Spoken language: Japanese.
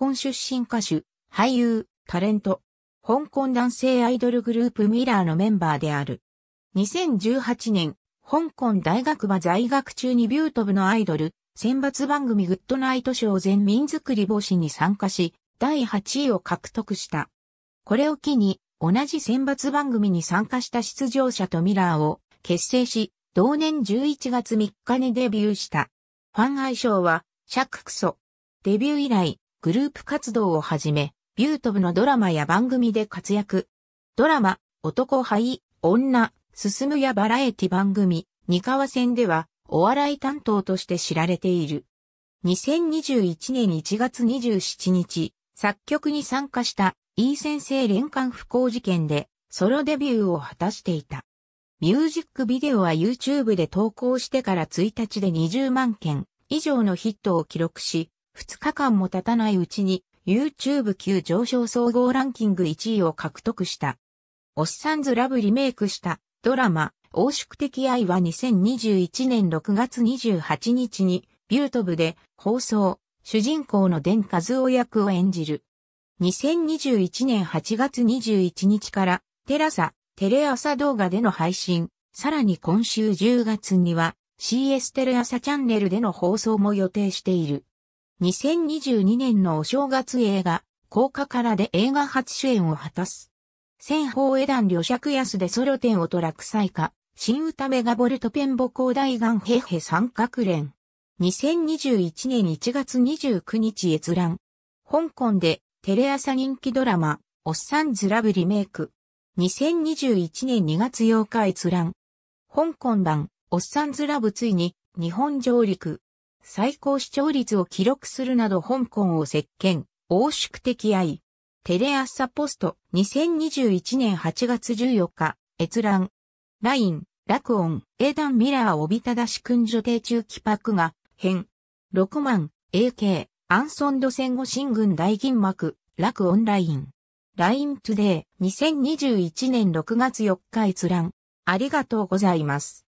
港出身歌手、俳優、タレント、香港男性アイドルグループミラーのメンバーである。2018年、香港大学は在学中にビュートブのアイドル、選抜番組グッドナイト賞全民づくり防止に参加し、第8位を獲得した。これを機に、同じ選抜番組に参加した出場者とミラーを結成し、同年11月3日にデビューした。ファン愛称は、シャククソ。デビュー以来、グループ活動をはじめ、ビュートブのドラマや番組で活躍。ドラマ、男俳、女、進むやバラエティ番組、二川戦では、お笑い担当として知られている。2021年1月27日、作曲に参加した、E 先生連環不幸事件で、ソロデビューを果たしていた。ミュージックビデオは YouTube で投稿してから1日で20万件以上のヒットを記録し、2日間も経たないうちに YouTube 級上昇総合ランキング1位を獲得した。オッサンズラブリメイクしたドラマ、王宿的愛は2021年6月28日にビュート部で放送、主人公のデン・カズオ役を演じる。2021年8月21日からテラサ、テレ朝動画での配信、さらに今週10月には CS テレ朝チャンネルでの放送も予定している。2022年のお正月映画、高架からで映画初主演を果たす。千方枝断旅客安でソロ展をと落載化、新歌メガボルトペンボ広大岩ヘヘ三角連。2021年1月29日閲覧。香港でテレ朝人気ドラマ、おっさんずラブリメイク。2021年2月8日閲覧。香港版、おっさんずラブついに日本上陸。最高視聴率を記録するなど香港を席巻、欧宿的愛。テレ朝ポスト2021年8月14日、閲覧。ライン、楽音、英断ミラーおびただし君女帝中期パクが、編。6万、AK、アンソンド戦後新軍大銀幕、クオンライン。ライントゥデイ2021年6月4日閲覧。ありがとうございます。